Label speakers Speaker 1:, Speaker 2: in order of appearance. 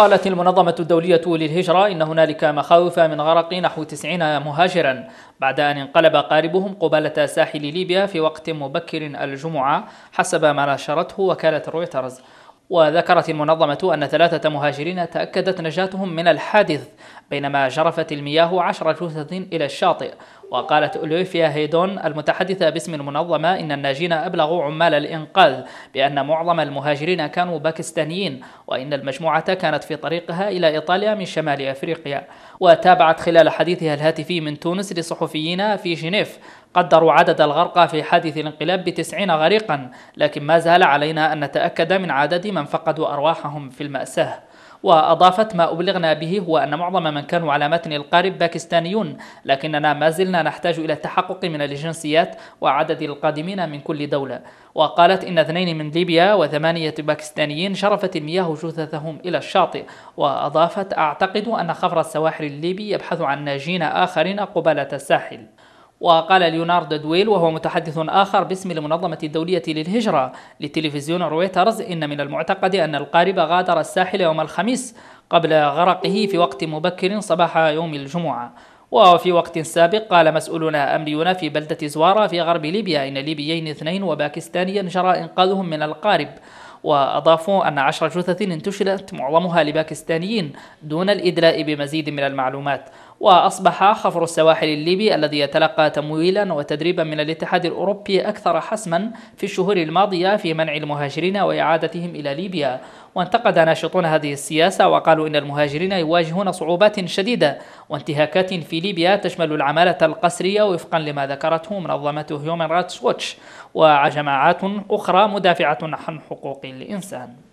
Speaker 1: قالت المنظمة الدولية للهجرة إن هنالك مخاوف من غرق نحو 90 مهاجرا بعد أن انقلب قاربهم قبالة ساحل ليبيا في وقت مبكر الجمعة حسب ما نشرته وكالة رويترز وذكرت المنظمة أن ثلاثة مهاجرين تأكدت نجاتهم من الحادث بينما جرفت المياه عشر جثث إلى الشاطئ وقالت أوليفيا هيدون المتحدثة باسم المنظمة إن الناجين أبلغوا عمال الإنقاذ بأن معظم المهاجرين كانوا باكستانيين وإن المجموعة كانت في طريقها إلى إيطاليا من شمال أفريقيا وتابعت خلال حديثها الهاتفي من تونس لصحفيين في جنيف قدروا عدد الغرقى في حادث الانقلاب بتسعين غريقا لكن ما زال علينا أن نتأكد من عدد من فقدوا أرواحهم في المأساة وأضافت ما أبلغنا به هو أن معظم من كانوا على متن القارب باكستانيون لكننا ما زلنا نحتاج إلى التحقق من الجنسيات وعدد القادمين من كل دولة وقالت إن اثنين من ليبيا وثمانية باكستانيين شرفت المياه جثثهم إلى الشاطئ وأضافت أعتقد أن خفر السواحل الليبي يبحث عن ناجين آخرين قبالة الساحل وقال ليوناردو دويل وهو متحدث آخر باسم المنظمة الدولية للهجرة لتلفزيون رويترز إن من المعتقد أن القارب غادر الساحل يوم الخميس قبل غرقه في وقت مبكر صباح يوم الجمعة وفي وقت سابق قال مسؤولون أمريون في بلدة زوارة في غرب ليبيا إن ليبيين اثنين وباكستانيا جرى إنقاذهم من القارب وأضافوا أن عشر جثث انتشلت معظمها لباكستانيين دون الإدلاء بمزيد من المعلومات وأصبح خفر السواحل الليبي الذي يتلقى تمويلا وتدريبا من الاتحاد الأوروبي أكثر حسما في الشهور الماضية في منع المهاجرين وإعادتهم إلى ليبيا وانتقد ناشطون هذه السياسة وقالوا إن المهاجرين يواجهون صعوبات شديدة وانتهاكات في ليبيا تشمل العمالة القسرية وفقا لما ذكرته منظمة هيومن رايتس ووتش وجماعات أخرى مدافعة عن حقوق الإنسان